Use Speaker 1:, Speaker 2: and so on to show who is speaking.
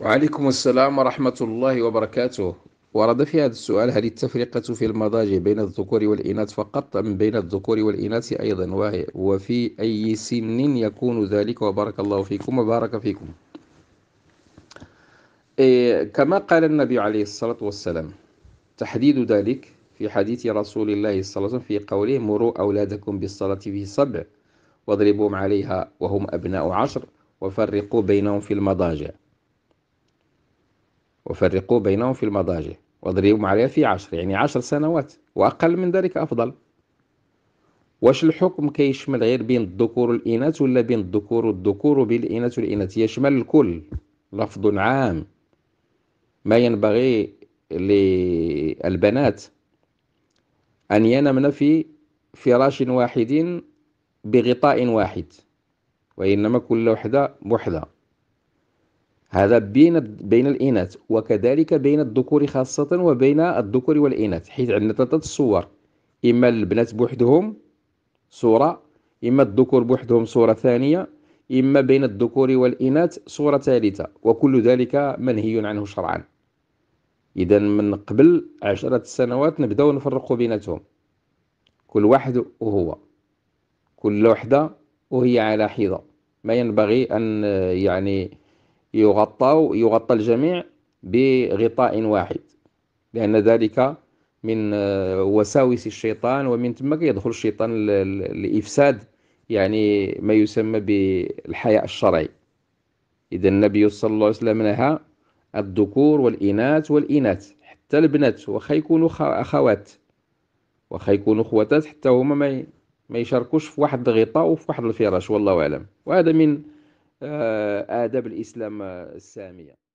Speaker 1: وعليكم السلام ورحمة الله وبركاته ورد في هذا السؤال هل التفرقة في المضاجع بين الذكور والإناث فقط أم بين الذكور والإناث أيضا وفي أي سن يكون ذلك وبارك الله فيكم وبارك فيكم إيه، كما قال النبي عليه الصلاة والسلام تحديد ذلك في حديث رسول الله صلى الله عليه وسلم في قوله مروا أولادكم بالصلاة في سبع واضربوهم عليها وهم أبناء عشر وفرقوا بينهم في المضاجع وفرقوا بينهم في المضاجع واضربهم عليها في عشر يعني عشر سنوات وأقل من ذلك أفضل واش الحكم كيشمل غير بين الذكور والإناث ولا بين الذكور والذكور وبين الإناث والإناث يشمل الكل لفظ عام ما ينبغي للبنات أن ينمن في فراش واحد بغطاء واحد وإنما كل وحدة بوحدة هذا بين بين الإناث وكذلك بين الذكور خاصة وبين الذكور والإناث حيث عندنا ثلاثة صور إما البنات بوحدهم صورة إما الذكور بوحدهم صورة ثانية إما بين الذكور والإناث صورة ثالثة وكل ذلك منهي عنه شرعا إذا من قبل عشرة سنوات نبداو نفرقوا بيناتهم كل واحد وهو كل وحدة وهي على حيضة ما ينبغي أن يعني يغطى يغطى الجميع بغطاء واحد لأن ذلك من آه، وساوس الشيطان ومن ثم يدخل الشيطان لإفساد يعني ما يسمى بالحياء الشرعي إذا النبي صلى الله عليه وسلم نهى الذكور والإناث والإناث حتى البنات واخا يكونوا أخوات واخا يكونوا خواتات حتى هما ما ما يشاركوش في واحد الغطاء وفي واحد الفراش والله أعلم وهذا من آه، آداب الإسلام السامية